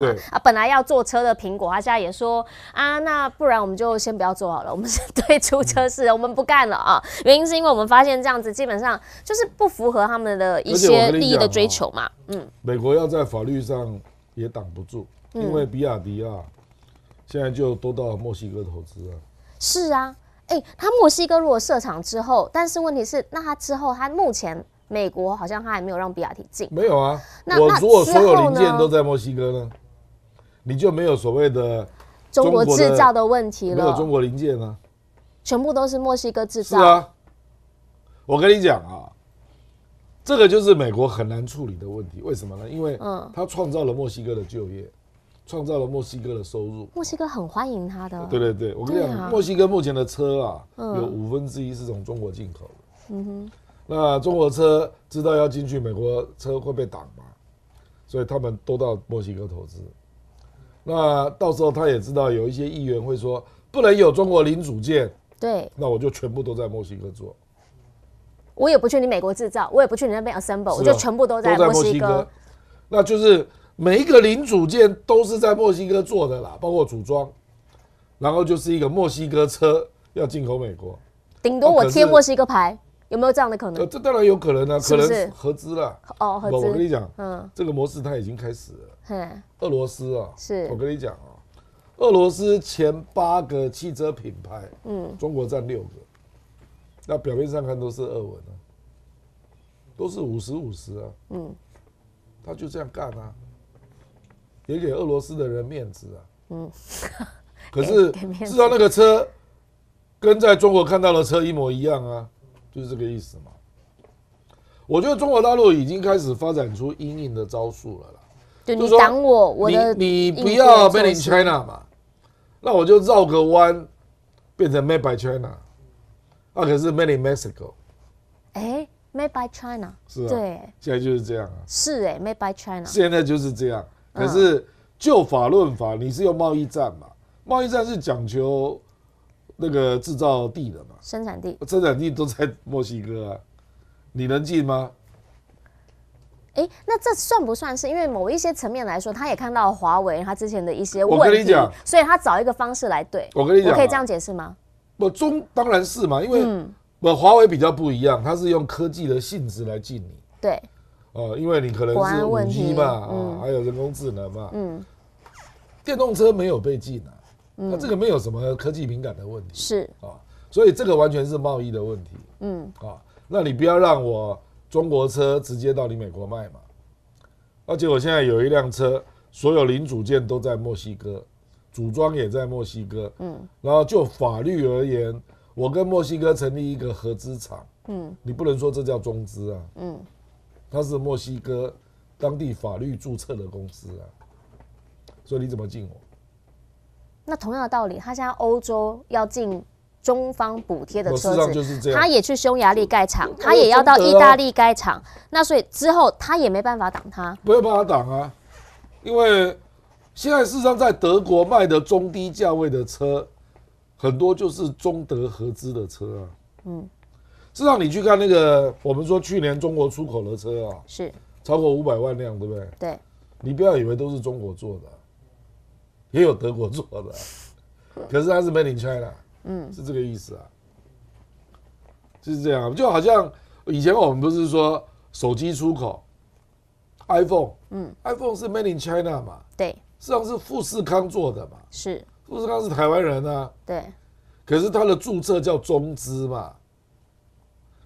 对啊，本来要坐车的苹果，他现在也说啊，那不然我们就先不要坐好了，我们退 出车市，我们不干了啊。原因是因为我们发现这样子基本上就是不符合他们的一些利益的追求嘛。嗯，美国要在法律上也挡不住，因为比亚迪啊，现在就都到墨西哥投资啊。是啊，哎，他墨西哥如果设厂之后，但是问题是，那他之后他目前美国好像他还没有让比亚迪进，没有啊。我如果所有零件都在墨西哥呢？你就没有所谓的中国制造的问题了？没有中国零件呢，全部都是墨西哥制造。是啊，我跟你讲啊，这个就是美国很难处理的问题。为什么呢？因为嗯，他创造了墨西哥的就业，创造了墨西哥的收入。墨西哥很欢迎他的。对对对，我跟你讲，墨西哥目前的车啊，有五分之一是从中国进口的。嗯哼，那中国车知道要进去美国车会被挡吗？所以他们都到墨西哥投资。那到时候他也知道，有一些议员会说不能有中国零组件，对，那我就全部都在墨西哥做。我也不去你美国制造，我也不去你那边 assemble，我就全部都在墨西哥。那就是每一个零组件都是在墨西哥做的啦，包括组装，然后就是一个墨西哥车要进口美国，顶多我贴墨西哥牌，有没有这样的可能？这当然有可能啊，可能合资了。哦，合资。我跟你讲，嗯，这个模式它已经开始了。俄罗斯啊，是我跟你讲啊，俄罗斯前八个汽车品牌，嗯，中国占六个，那表面上看都是俄文啊，都是五十五十啊，嗯，他就这样干啊，也给俄罗斯的人面子啊，嗯，可是至少那个车跟在中国看到的车一模一样啊，就是这个意思嘛。我觉得中国大陆已经开始发展出阴影的招数了啦。就我你你不要 made in China 嘛，那我就绕个弯，变成 made by China 啊，可是 made in Mexico。哎，made by China 是啊，对，现在就是这样啊。是哎，made by China，现在就是这样。可是就法论法，你是用贸易战嘛？贸易战是讲求那个制造地的嘛？生产地，生产地都在墨西哥啊，你能进吗？哎，那这算不算是因为某一些层面来说，他也看到华为他之前的一些问题，所以他找一个方式来对。我跟你讲，可以这样解释吗？不中，当然是嘛，因为不华为比较不一样，它是用科技的性质来进你。对，呃，因为你可能是五 G 嘛，啊，还有人工智能嘛，嗯，电动车没有被禁啊，那这个没有什么科技敏感的问题。是啊，所以这个完全是贸易的问题。嗯啊，那你不要让我。中国车直接到你美国卖嘛？而且我现在有一辆车，所有零组件都在墨西哥，组装也在墨西哥。嗯。然后就法律而言，我跟墨西哥成立一个合资厂。嗯。你不能说这叫中资啊。嗯。它是墨西哥当地法律注册的公司啊，所以你怎么进我？那同样的道理，他现在欧洲要进。中方补贴的车子，就是这样。他也去匈牙利盖厂，他也要到意大利盖厂。那所以之后他也没办法挡他，没有办法挡啊！因为现在市场在德国卖的中低价位的车，很多就是中德合资的车啊。嗯，至少你去看那个，我们说去年中国出口的车啊，是超过五百万辆，对不对？对，你不要以为都是中国做的，也有德国做的，可是他是领出来了。嗯，是这个意思啊，就是这样，就好像以前我们不是说手机出口，iPhone，嗯，iPhone 是 Made in China 嘛，对，实际上是富士康做的嘛，是，富士康是台湾人啊，对，可是它的注册叫中资嘛，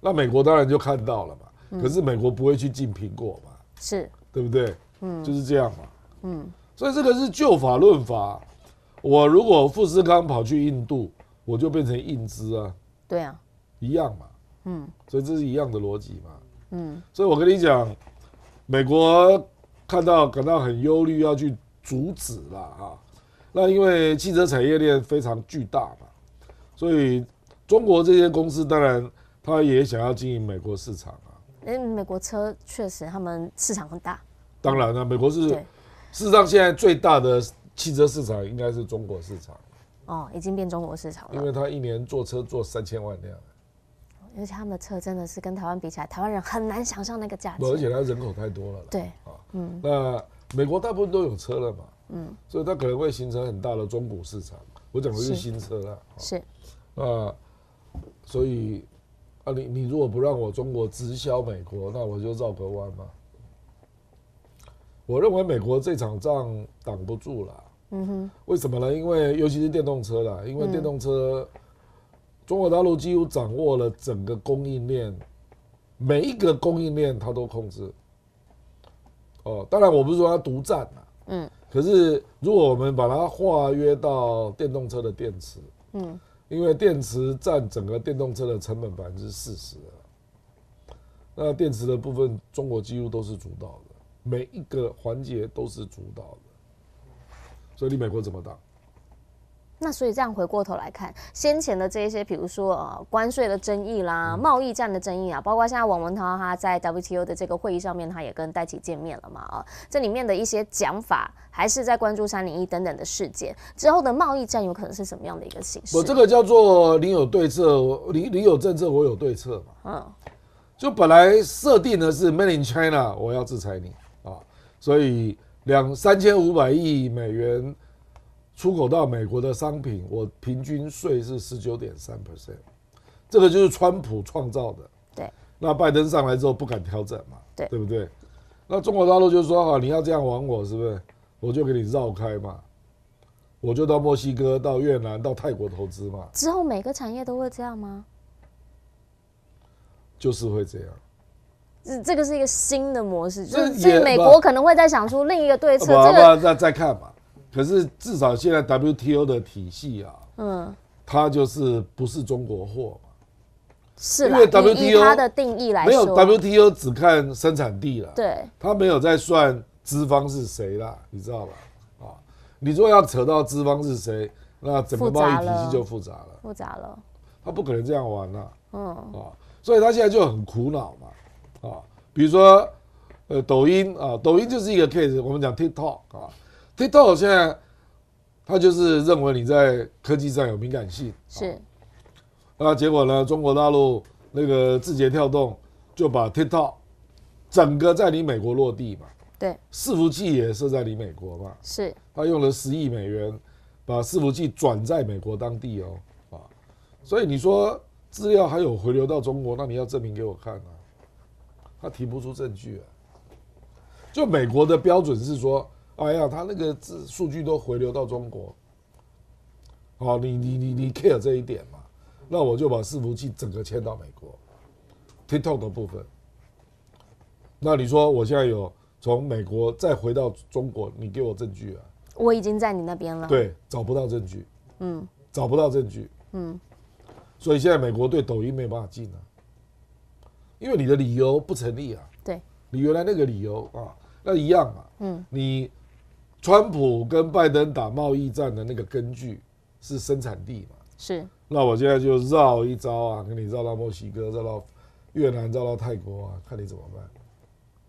那美国当然就看到了嘛，可是美国不会去禁苹果嘛，是，对不对？嗯，就是这样嘛，嗯，所以这个是旧法论法，我如果富士康跑去印度。我就变成硬支啊，对啊，一样嘛，嗯，所以这是一样的逻辑嘛，嗯，所以我跟你讲，美国看到感到很忧虑，要去阻止了啊。那因为汽车产业链非常巨大嘛，所以中国这些公司当然他也想要经营美国市场啊，因为美国车确实他们市场很大，当然了，美国是事实上现在最大的汽车市场应该是中国市场。哦，已经变中国市场了。因为他一年坐车坐三千万辆，而且他们的车真的是跟台湾比起来，台湾人很难想象那个价值。而且他人口太多了。对啊，嗯，那美国大部分都有车了嘛，嗯，所以它可能会形成很大的中国市场。我讲的是新车了。是，啊，所以啊，你你如果不让我中国直销美国，那我就绕个弯嘛。我认为美国这场仗挡不住了。嗯哼，为什么呢？因为尤其是电动车啦，因为电动车中国大陆几乎掌握了整个供应链，每一个供应链它都控制。哦，当然我不是说它独占啊，嗯，可是如果我们把它划约到电动车的电池，嗯，因为电池占整个电动车的成本百分之四十啊，那电池的部分中国几乎都是主导的，每一个环节都是主导的。所以你美国怎么打？那所以这样回过头来看，先前的这一些，比如说关税的争议啦、贸易战的争议啊，包括像王文涛他在 WTO 的这个会议上面，他也跟戴奇见面了嘛啊，这里面的一些讲法，还是在关注三零一等等的事件之后的贸易战有可能是什么样的一个形式？我这个叫做你有对策，你你有政策，我有对策。嘛。嗯，就本来设定的是 Made in China，我要制裁你啊，所以。两三千五百亿美元出口到美国的商品，我平均税是十九点三 percent，这个就是川普创造的。对，那拜登上来之后不敢挑战嘛？对，对不对？那中国大陆就说，啊，你要这样玩我，是不是？我就给你绕开嘛，我就到墨西哥、到越南、到泰国投资嘛。之后每个产业都会这样吗？就是会这样。这这个是一个新的模式，就是美国可能会再想出另一个对策。这个再看吧。可是至少现在 WTO 的体系啊，嗯，它就是不是中国货嘛？是，因为 WTO 它的定义来没有 WTO 只看生产地了，对，它没有再算资方是谁了，你知道吧？啊，你如果要扯到资方是谁，那整个贸易体系就复杂了，复杂了，它不可能这样玩了，嗯，啊，所以他现在就很苦恼嘛。啊，比如说，呃，抖音啊，抖音就是一个 case。我们讲 TikTok 啊，TikTok 现在他就是认为你在科技上有敏感性，是。那结果呢？中国大陆那个字节跳动就把 TikTok 整个在你美国落地嘛？对，伺服器也是在你美国嘛？是。他用了十亿美元把伺服器转在美国当地哦，啊，所以你说资料还有回流到中国，那你要证明给我看啊。他提不出证据啊！就美国的标准是说，哎呀，他那个字数据都回流到中国，好，你你你你 care 这一点嘛？那我就把伺服器整个迁到美国，TikTok 的部分。那你说我现在有从美国再回到中国，你给我证据啊？我已经在你那边了。对，找不到证据。嗯，找不到证据。嗯，所以现在美国对抖音没有办法进啊。因为你的理由不成立啊！对，你原来那个理由啊，那一样嘛。嗯，你川普跟拜登打贸易战的那个根据是生产地嘛？是。那我现在就绕一招啊，跟你绕到墨西哥，绕到越南，绕到泰国啊，看你怎么办。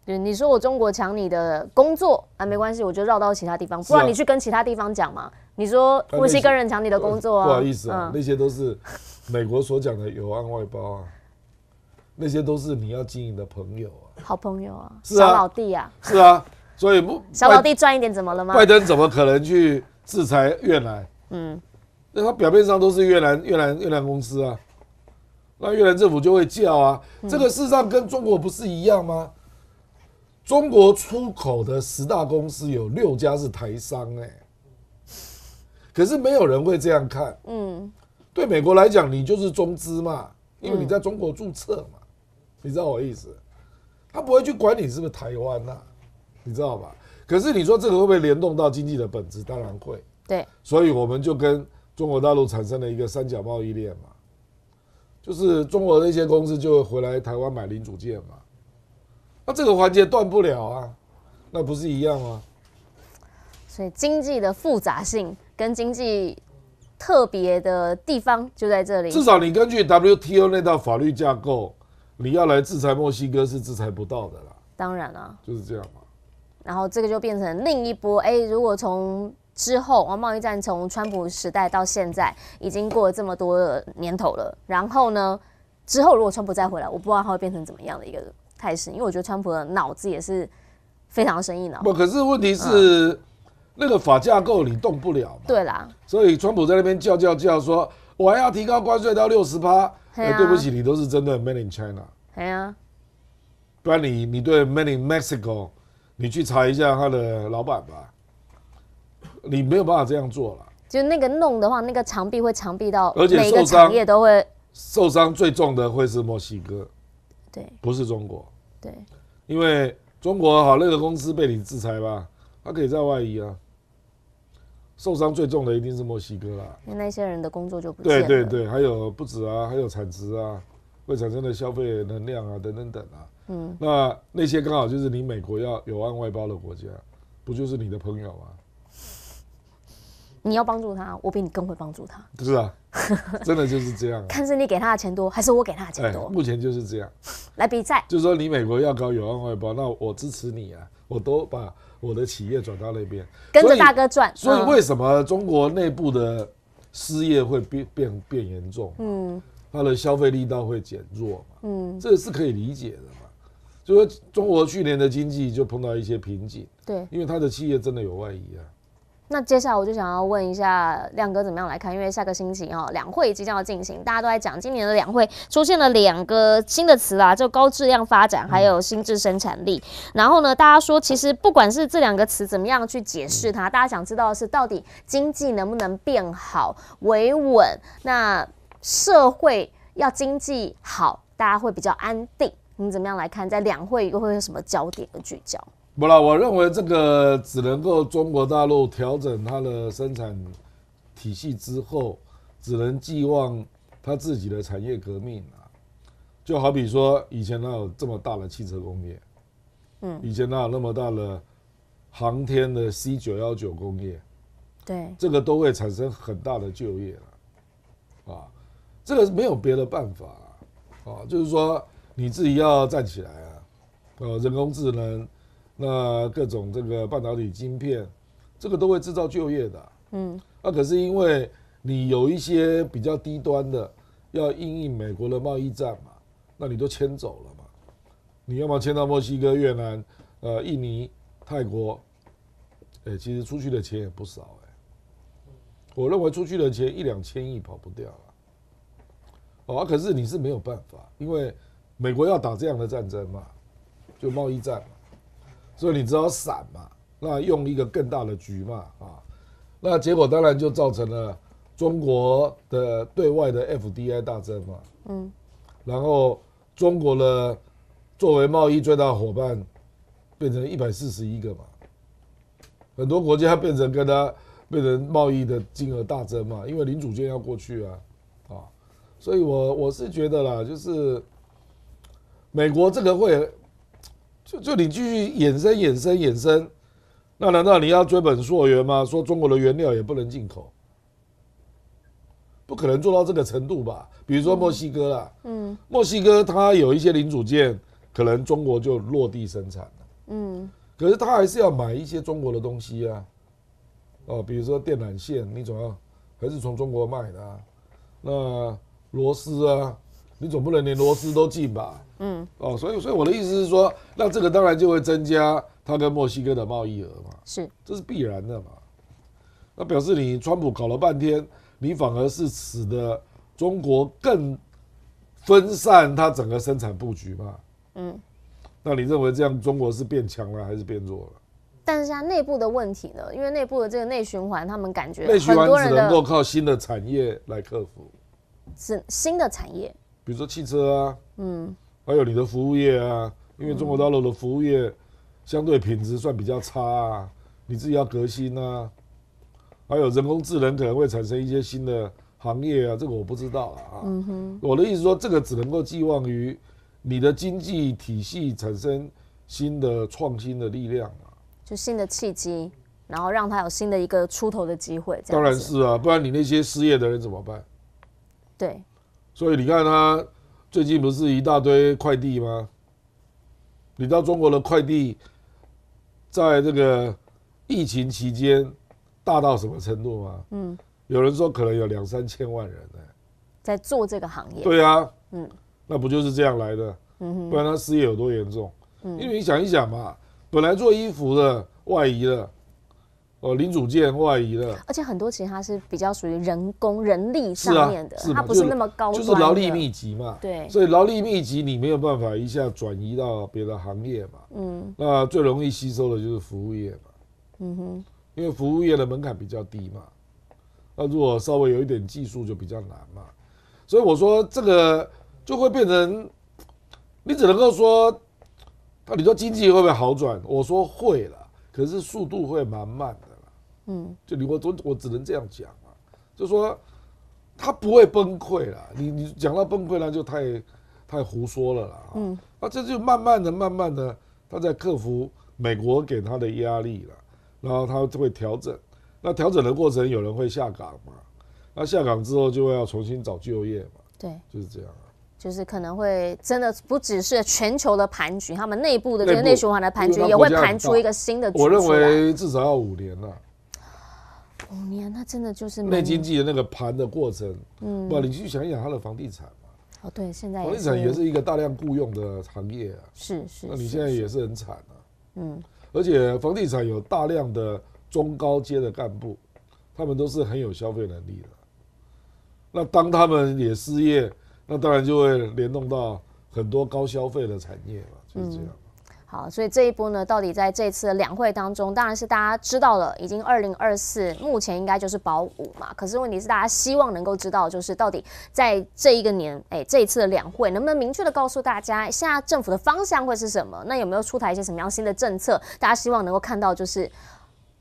对，你说我中国抢你的工作啊，没关系，我就绕到其他地方，不然你去跟其他地方讲嘛。你说墨西哥人抢你的工作？啊？不好意思啊，那些都是美国所讲的“有案外包”啊。那些都是你要经营的朋友啊，好朋友啊，是小老弟啊，是啊，所以不 小老弟赚一点怎么了吗？拜登怎么可能去制裁越南？嗯，那他表面上都是越南越南越南公司啊，那越南政府就会叫啊，这个事实上跟中国不是一样吗？中国出口的十大公司有六家是台商哎，可是没有人会这样看，嗯，对美国来讲，你就是中资嘛，因为你在中国注册嘛。你知道我意思，他不会去管你是不是台湾呐，你知道吧？可是你说这个会不会联动到经济的本质？当然会。对。所以我们就跟中国大陆产生了一个三角贸易链嘛，就是中国的一些公司就会回来台湾买零组件嘛，那这个环节断不了啊，那不是一样吗？所以经济的复杂性跟经济特别的地方就在这里。至少你根据 WTO 那套法律架构。你要来制裁墨西哥是制裁不到的啦，当然啦，就是这样嘛。然后这个就变成另一波。哎，如果从之后，哦，贸易战从川普时代到现在，已经过了这么多年头了。然后呢，之后如果川普再回来，我不知道他会变成怎么样的一个态势，因为我觉得川普的脑子也是非常生硬的。不，可是问题是那个法架构你动不了对啦，所以川普在那边叫叫叫，说我还要提高关税到六十八。哎，对不起，你都是针对 Many China，啊，不然你你对 Many Mexico，你去查一下他的老板吧，你没有办法这样做了。就那个弄的话，那个长臂会长臂到，而且每个行业都会受伤最重的会是墨西哥，对，不是中国，对，因为中国好那个公司被你制裁吧，他可以在外移啊。受伤最重的一定是墨西哥啦，那那些人的工作就对对对，还有不止啊，还有产值啊，会产生的消费能量啊，等等等啊，嗯，那那些刚好就是你美国要有案外包的国家，不就是你的朋友吗？你要帮助他，我比你更会帮助他，是啊，真的就是这样，看是你给他的钱多，还是我给他的钱多，目前就是这样，来比赛，就是说你美国要搞有案外包，那我支持你啊，我都把。我的企业转到那边，跟着大哥转。所以为什么中国内部的失业会变变变严重？嗯，它的消费力道会减弱嘛？嗯，这是可以理解的嘛？就说中国去年的经济就碰到一些瓶颈，对，因为它的企业真的有外移啊。那接下来我就想要问一下亮哥怎么样来看，因为下个星期啊两会即将要进行，大家都在讲今年的两会出现了两个新的词啊，就高质量发展还有新质生产力。然后呢，大家说其实不管是这两个词怎么样去解释它，大家想知道的是到底经济能不能变好、维稳？那社会要经济好，大家会比较安定。你怎么样来看，在两会又会有什么焦点和聚焦？不了，我认为这个只能够中国大陆调整它的生产体系之后，只能寄望它自己的产业革命啊。就好比说，以前哪有这么大的汽车工业？嗯，以前哪有那么大的航天的 C 九幺九工业？对，这个都会产生很大的就业啊。这个没有别的办法啊，就是说你自己要站起来啊，呃，人工智能。那各种这个半导体晶片，这个都会制造就业的。嗯，那可是因为你有一些比较低端的，要应应美国的贸易战嘛，那你都迁走了嘛？你要么迁到墨西哥、越南、呃、印尼、泰国，哎，其实出去的钱也不少哎。我认为出去的钱一两千亿跑不掉了。哦，可是你是没有办法，因为美国要打这样的战争嘛，就贸易战。所以你知道散嘛？那用一个更大的局嘛，啊，那结果当然就造成了中国的对外的 FDI 大增嘛，嗯，然后中国的作为贸易最大伙伴变成一百四十一个嘛，很多国家变成跟他变成贸易的金额大增嘛，因为零组件要过去啊，啊，所以我我是觉得啦，就是美国这个会。就就你继续衍生衍生衍生，那难道你要追本溯源吗？说中国的原料也不能进口，不可能做到这个程度吧？比如说墨西哥啊，嗯，墨西哥它有一些零组件，可能中国就落地生产了，嗯，可是它还是要买一些中国的东西啊，哦，比如说电缆线，你总要还是从中国卖的，那螺丝啊。你总不能连螺丝都进吧？嗯，哦，所以，所以我的意思是说，那这个当然就会增加他跟墨西哥的贸易额嘛，是，这是必然的嘛。那表示你川普搞了半天，你反而是使得中国更分散它整个生产布局嘛？嗯，那你认为这样中国是变强了还是变弱了？但是它内部的问题呢？因为内部的这个内循环，他们感觉内循环只能够靠新的产业来克服，是新的产业。比如说汽车啊，嗯，还有你的服务业啊，因为中国大陆的服务业相对品质算比较差啊，你自己要革新啊，还有人工智能可能会产生一些新的行业啊，这个我不知道啊。嗯哼，我的意思说，这个只能够寄望于你的经济体系产生新的创新的力量啊，就新的契机，然后让它有新的一个出头的机会。当然是啊，不然你那些失业的人怎么办？对。所以你看他最近不是一大堆快递吗？你知道中国的快递在这个疫情期间大到什么程度吗？嗯，有人说可能有两三千万人呢，在做这个行业。对啊，嗯，那不就是这样来的？嗯不然他失业有多严重？嗯，因为你想一想嘛，本来做衣服的外移了。哦，零组件外移了，而且很多其实它是比较属于人工人力上面的，啊，它不是那么高，就是劳力密集嘛，对，所以劳力密集你没有办法一下转移到别的行业嘛，嗯，那最容易吸收的就是服务业嘛，嗯哼，因为服务业的门槛比较低嘛，那如果稍微有一点技术就比较难嘛，所以我说这个就会变成，你只能够说，那你说经济会不会好转？我说会了，可是速度会蛮慢的。嗯，就你我忠，我只能这样讲啊，就说他不会崩溃了。你你讲到崩溃了，就太太胡说了啦。嗯，那这就慢慢的、慢慢的，他在克服美国给他的压力了，然后他就会调整。那调整的过程，有人会下岗嘛？那下岗之后，就会要重新找就业嘛？对，就是这样啊。就是可能会真的不只是全球的盘局，他们内部的这个内循环的盘局也会盘出一个新的。我认为至少要五年了。五年，那真的就是内经济的那个盘的过程。嗯，不，你去想一想，它的房地产嘛。哦，对，现在房地产也是一个大量雇佣的行业啊。是是。那你现在也是很惨啊。嗯。而且房地产有大量的中高阶的干部，他们都是很有消费能力的。那当他们也失业，那当然就会联动到很多高消费的产业嘛，就是这样。好，所以这一波呢，到底在这次两会当中，当然是大家知道了，已经二零二四，目前应该就是保五嘛。可是问题是，大家希望能够知道，就是到底在这一个年，哎，这一次的两会能不能明确的告诉大家，现在政府的方向会是什么？那有没有出台一些什么样新的政策？大家希望能够看到，就是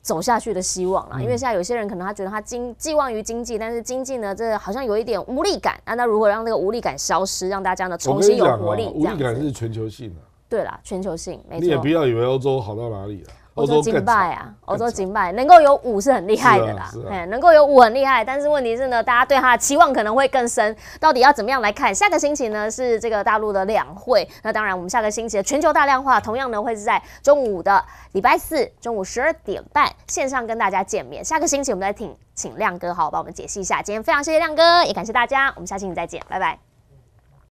走下去的希望了。因为现在有些人可能他觉得他经寄望于经济，但是经济呢，这好像有一点无力感。那那如何让那个无力感消失，让大家呢重新有活力？无力感是全球性的。对啦，全球性没错。你也不要以为欧洲好到哪里了，欧洲更拜啊。欧洲更拜。能够有五是很厉害的啦，哎，能够有五很厉害。但是问题是呢，大家对他的期望可能会更深。到底要怎么样来看？下个星期呢是这个大陆的两会，那当然我们下个星期的全球大量化同样呢会是在中午的礼拜四中午十二点半线上跟大家见面。下个星期我们再听，请亮哥好帮我们解析一下。今天非常谢谢亮哥，也感谢大家，我们下星期再见，拜拜。